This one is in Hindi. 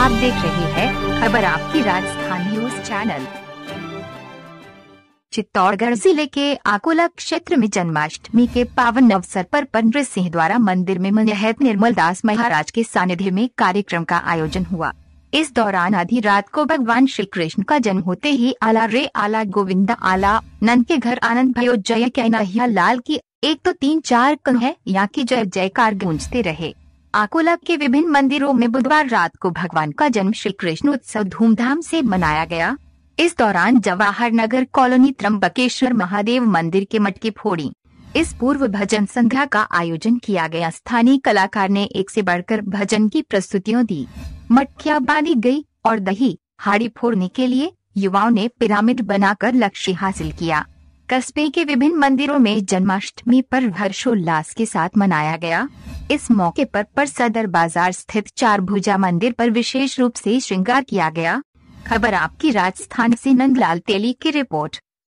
आप देख रहे हैं खबर आपकी राजस्थान न्यूज चैनल चित्तौड़गढ़ जिले के आकोला क्षेत्र में जन्माष्टमी के पावन अवसर पर पंडित सिंह द्वारा मंदिर में मनहत निर्मल दास महाराज के सानिध्य में कार्यक्रम का आयोजन हुआ इस दौरान आधी रात को भगवान श्री कृष्ण का जन्म होते ही आला रे आला गोविंद आला नंद के घर आनंद भयो जय कहना लाल की एक तो तीन चार है यहाँ की जय जयकार गूंजते रहे आकोला के विभिन्न मंदिरों में बुधवार रात को भगवान का जन्म श्री कृष्ण उत्सव धूमधाम से मनाया गया इस दौरान जवाहर नगर कॉलोनी त्रम्बकेश्वर महादेव मंदिर के मटके फोड़ी इस पूर्व भजन संध्या का आयोजन किया गया स्थानीय कलाकार ने एक से बढ़कर भजन की प्रस्तुतियों दी मटकिया बांधी गई और दही हाड़ी फोड़ने के लिए युवाओं ने पिरामिड बनाकर लक्ष्य हासिल किया कस्बे के विभिन्न मंदिरों में जन्माष्टमी पर हर्षोल्लास के साथ मनाया गया इस मौके पर पर सदर बाजार स्थित चार भुजा मंदिर पर विशेष रूप से श्रृंगार किया गया खबर आपकी राजस्थान से नंदलाल तेली की रिपोर्ट